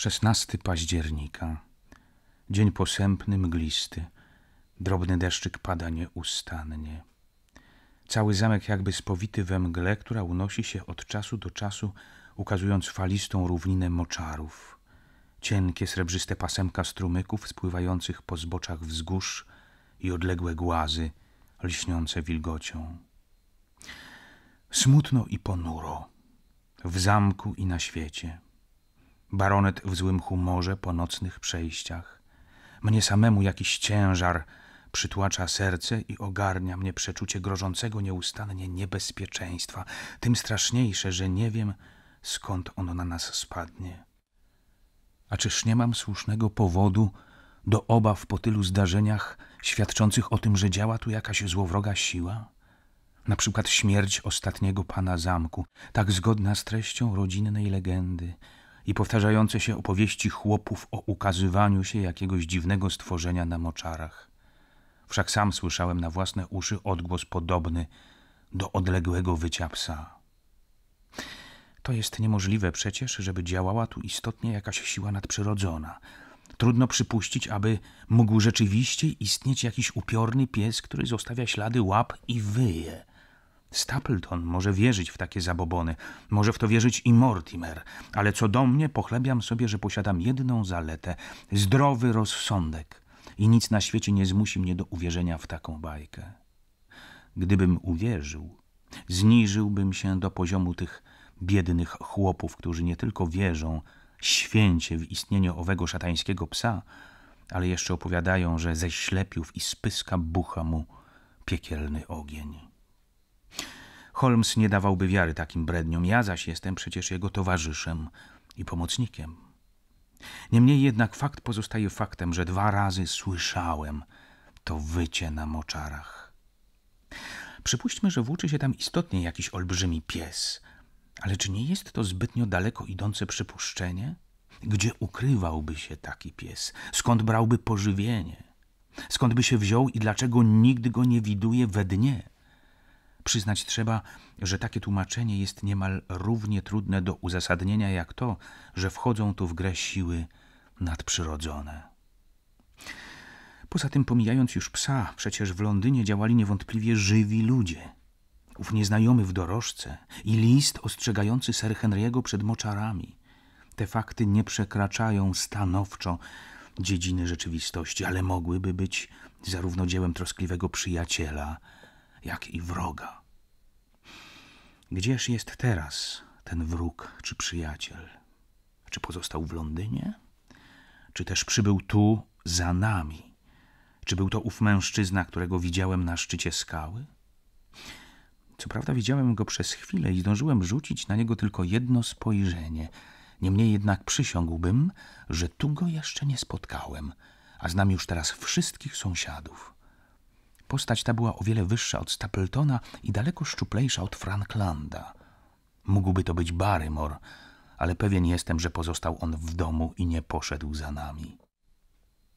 16 października. Dzień posępny, mglisty. Drobny deszczyk pada nieustannie. Cały zamek jakby spowity we mgle, która unosi się od czasu do czasu, ukazując falistą równinę moczarów. Cienkie, srebrzyste pasemka strumyków spływających po zboczach wzgórz i odległe głazy, lśniące wilgocią. Smutno i ponuro, w zamku i na świecie baronet w złym humorze po nocnych przejściach. Mnie samemu jakiś ciężar przytłacza serce i ogarnia mnie przeczucie grożącego nieustannie niebezpieczeństwa, tym straszniejsze, że nie wiem, skąd ono na nas spadnie. A czyż nie mam słusznego powodu do obaw po tylu zdarzeniach świadczących o tym, że działa tu jakaś złowroga siła? Na przykład śmierć ostatniego pana zamku, tak zgodna z treścią rodzinnej legendy – i powtarzające się opowieści chłopów o ukazywaniu się jakiegoś dziwnego stworzenia na moczarach. Wszak sam słyszałem na własne uszy odgłos podobny do odległego wycia psa. To jest niemożliwe przecież, żeby działała tu istotnie jakaś siła nadprzyrodzona. Trudno przypuścić, aby mógł rzeczywiście istnieć jakiś upiorny pies, który zostawia ślady łap i wyje. Stapleton może wierzyć w takie zabobony, może w to wierzyć i Mortimer, ale co do mnie, pochlebiam sobie, że posiadam jedną zaletę zdrowy rozsądek i nic na świecie nie zmusi mnie do uwierzenia w taką bajkę. Gdybym uwierzył, zniżyłbym się do poziomu tych biednych chłopów, którzy nie tylko wierzą święcie w istnienie owego szatańskiego psa, ale jeszcze opowiadają, że ze ślepiów i spyska bucha mu piekielny ogień. Holmes nie dawałby wiary takim bredniom, ja zaś jestem przecież jego towarzyszem i pomocnikiem. Niemniej jednak fakt pozostaje faktem, że dwa razy słyszałem to wycie na moczarach. Przypuśćmy, że włóczy się tam istotnie jakiś olbrzymi pies, ale czy nie jest to zbytnio daleko idące przypuszczenie? Gdzie ukrywałby się taki pies? Skąd brałby pożywienie? Skąd by się wziął i dlaczego nikt go nie widuje we dnie? Przyznać trzeba, że takie tłumaczenie jest niemal równie trudne do uzasadnienia jak to, że wchodzą tu w grę siły nadprzyrodzone. Poza tym, pomijając już psa, przecież w Londynie działali niewątpliwie żywi ludzie. Ów nieznajomy w dorożce i list ostrzegający Sir Henry'ego przed moczarami. Te fakty nie przekraczają stanowczo dziedziny rzeczywistości, ale mogłyby być zarówno dziełem troskliwego przyjaciela, jak i wroga. Gdzież jest teraz ten wróg czy przyjaciel? Czy pozostał w Londynie? Czy też przybył tu za nami? Czy był to ów mężczyzna, którego widziałem na szczycie skały? Co prawda widziałem go przez chwilę i zdążyłem rzucić na niego tylko jedno spojrzenie. Niemniej jednak przysiągłbym, że tu go jeszcze nie spotkałem, a znam już teraz wszystkich sąsiadów. Postać ta była o wiele wyższa od Stapletona i daleko szczuplejsza od Franklanda. Mógłby to być Barrymore, ale pewien jestem, że pozostał on w domu i nie poszedł za nami.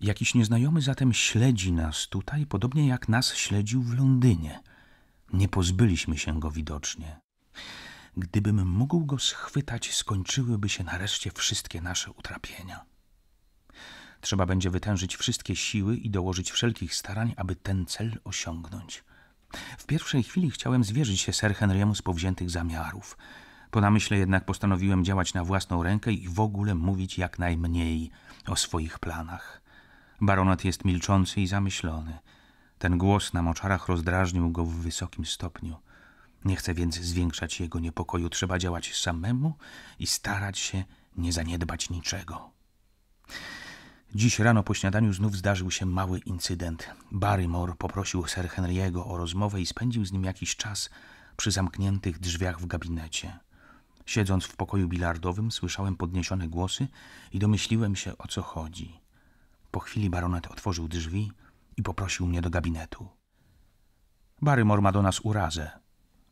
Jakiś nieznajomy zatem śledzi nas tutaj, podobnie jak nas śledził w Londynie. Nie pozbyliśmy się go widocznie. Gdybym mógł go schwytać, skończyłyby się nareszcie wszystkie nasze utrapienia. Trzeba będzie wytężyć wszystkie siły i dołożyć wszelkich starań, aby ten cel osiągnąć. W pierwszej chwili chciałem zwierzyć się Sir Henry'emu z powziętych zamiarów. Po namyśle jednak postanowiłem działać na własną rękę i w ogóle mówić jak najmniej o swoich planach. Baronet jest milczący i zamyślony. Ten głos na moczarach rozdrażnił go w wysokim stopniu. Nie chcę więc zwiększać jego niepokoju, trzeba działać samemu i starać się nie zaniedbać niczego. Dziś rano po śniadaniu znów zdarzył się mały incydent. Barrymore poprosił Sir Henry'ego o rozmowę i spędził z nim jakiś czas przy zamkniętych drzwiach w gabinecie. Siedząc w pokoju bilardowym, słyszałem podniesione głosy i domyśliłem się, o co chodzi. Po chwili baronet otworzył drzwi i poprosił mnie do gabinetu. Barrymore ma do nas urazę,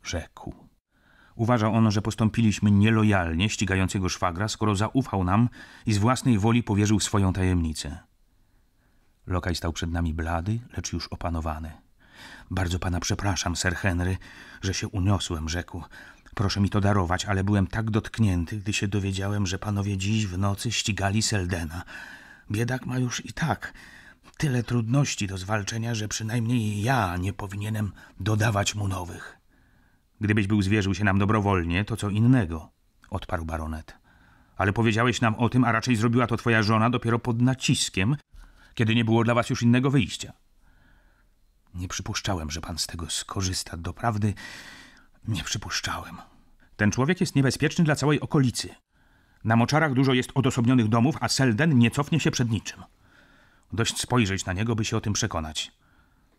rzekł. Uważa ono, że postąpiliśmy nielojalnie ścigającego szwagra, skoro zaufał nam i z własnej woli powierzył swoją tajemnicę. Lokaj stał przed nami blady, lecz już opanowany. Bardzo pana przepraszam, ser Henry, że się uniosłem, rzekł. Proszę mi to darować, ale byłem tak dotknięty, gdy się dowiedziałem, że panowie dziś w nocy ścigali Seldena. Biedak ma już i tak tyle trudności do zwalczenia, że przynajmniej ja nie powinienem dodawać mu nowych. Gdybyś był zwierzył się nam dobrowolnie, to co innego, odparł baronet. Ale powiedziałeś nam o tym, a raczej zrobiła to twoja żona dopiero pod naciskiem, kiedy nie było dla was już innego wyjścia. Nie przypuszczałem, że pan z tego skorzysta. Doprawdy nie przypuszczałem. Ten człowiek jest niebezpieczny dla całej okolicy. Na moczarach dużo jest odosobnionych domów, a Selden nie cofnie się przed niczym. Dość spojrzeć na niego, by się o tym przekonać.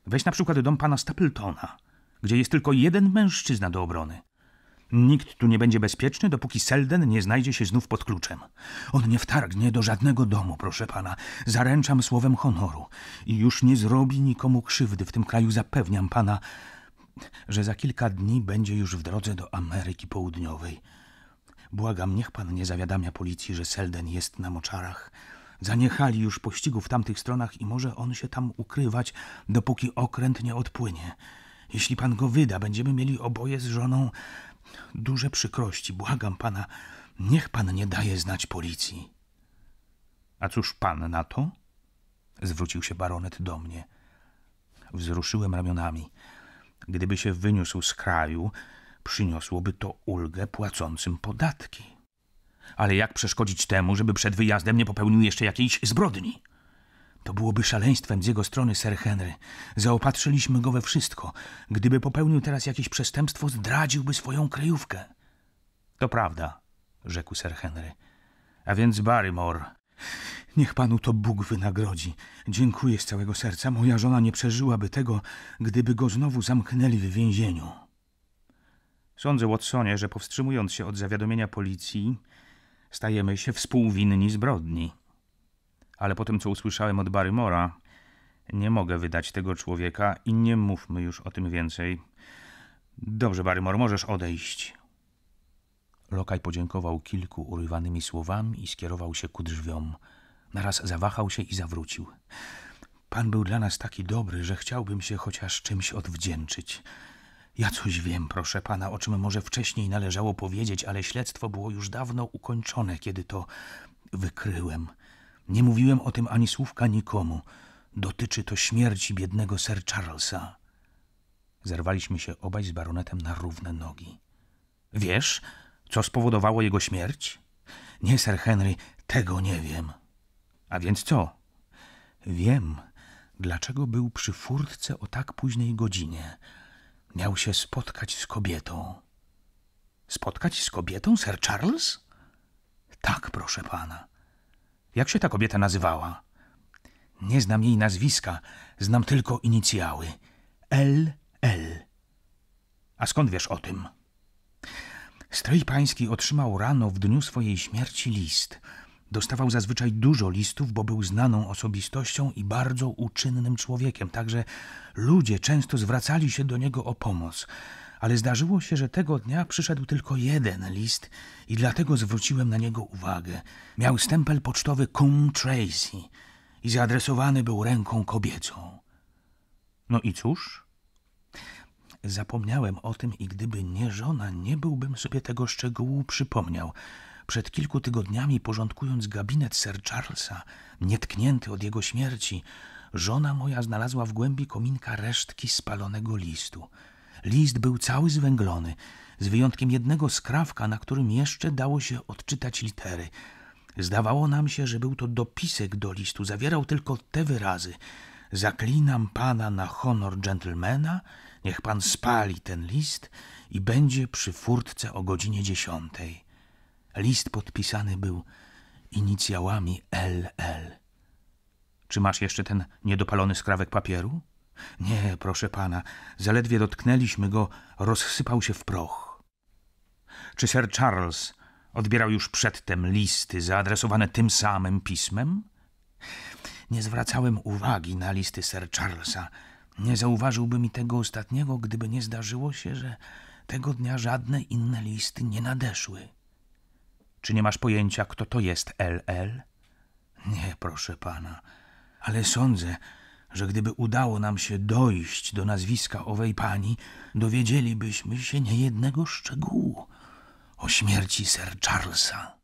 Weź na przykład dom pana Stapletona gdzie jest tylko jeden mężczyzna do obrony. Nikt tu nie będzie bezpieczny, dopóki Selden nie znajdzie się znów pod kluczem. On nie wtargnie do żadnego domu, proszę pana. Zaręczam słowem honoru. I już nie zrobi nikomu krzywdy w tym kraju, zapewniam pana, że za kilka dni będzie już w drodze do Ameryki Południowej. Błagam, niech pan nie zawiadamia policji, że Selden jest na moczarach. Zaniechali już pościgu w tamtych stronach i może on się tam ukrywać, dopóki okręt nie odpłynie. Jeśli pan go wyda, będziemy mieli oboje z żoną duże przykrości. Błagam pana, niech pan nie daje znać policji. A cóż pan na to? Zwrócił się baronet do mnie. Wzruszyłem ramionami. Gdyby się wyniósł z kraju, przyniosłoby to ulgę płacącym podatki. Ale jak przeszkodzić temu, żeby przed wyjazdem nie popełnił jeszcze jakiejś zbrodni? To byłoby szaleństwem z jego strony, Sir Henry. Zaopatrzyliśmy go we wszystko. Gdyby popełnił teraz jakieś przestępstwo, zdradziłby swoją kryjówkę. To prawda, rzekł Sir Henry. A więc Barrymore. Niech panu to Bóg wynagrodzi. Dziękuję z całego serca. Moja żona nie przeżyłaby tego, gdyby go znowu zamknęli w więzieniu. Sądzę, Watsonie, że powstrzymując się od zawiadomienia policji, stajemy się współwinni zbrodni ale po tym, co usłyszałem od Barrymora, nie mogę wydać tego człowieka i nie mówmy już o tym więcej. Dobrze, Barrymore, możesz odejść. Lokaj podziękował kilku urywanymi słowami i skierował się ku drzwiom. Naraz zawahał się i zawrócił. Pan był dla nas taki dobry, że chciałbym się chociaż czymś odwdzięczyć. Ja coś wiem, proszę pana, o czym może wcześniej należało powiedzieć, ale śledztwo było już dawno ukończone, kiedy to wykryłem. Nie mówiłem o tym ani słówka nikomu. Dotyczy to śmierci biednego Sir Charlesa. Zerwaliśmy się obaj z baronetem na równe nogi. Wiesz, co spowodowało jego śmierć? Nie, Sir Henry, tego nie wiem. A więc co? Wiem, dlaczego był przy furtce o tak późnej godzinie. Miał się spotkać z kobietą. Spotkać z kobietą, Sir Charles? Tak, proszę pana. Jak się ta kobieta nazywała? Nie znam jej nazwiska, znam tylko inicjały. L. L. A skąd wiesz o tym? Stryj pański otrzymał rano w dniu swojej śmierci list. Dostawał zazwyczaj dużo listów, bo był znaną osobistością i bardzo uczynnym człowiekiem, także ludzie często zwracali się do niego o pomoc ale zdarzyło się, że tego dnia przyszedł tylko jeden list i dlatego zwróciłem na niego uwagę. Miał stempel pocztowy Cum Tracy i zaadresowany był ręką kobiecą. No i cóż? Zapomniałem o tym i gdyby nie żona, nie byłbym sobie tego szczegółu przypomniał. Przed kilku tygodniami, porządkując gabinet Sir Charlesa, nietknięty od jego śmierci, żona moja znalazła w głębi kominka resztki spalonego listu. List był cały zwęglony, z wyjątkiem jednego skrawka, na którym jeszcze dało się odczytać litery. Zdawało nam się, że był to dopisek do listu, zawierał tylko te wyrazy. Zaklinam pana na honor gentlemana, niech pan spali ten list i będzie przy furtce o godzinie dziesiątej. List podpisany był inicjałami LL. Czy masz jeszcze ten niedopalony skrawek papieru? Nie, proszę pana, zaledwie dotknęliśmy go, rozsypał się w proch. Czy Sir Charles odbierał już przedtem listy zaadresowane tym samym pismem? Nie zwracałem uwagi na listy Sir Charlesa. Nie zauważyłby mi tego ostatniego, gdyby nie zdarzyło się, że tego dnia żadne inne listy nie nadeszły. Czy nie masz pojęcia, kto to jest LL? Nie, proszę pana, ale sądzę, że gdyby udało nam się dojść do nazwiska owej pani, dowiedzielibyśmy się niejednego szczegółu o śmierci Sir Charlesa.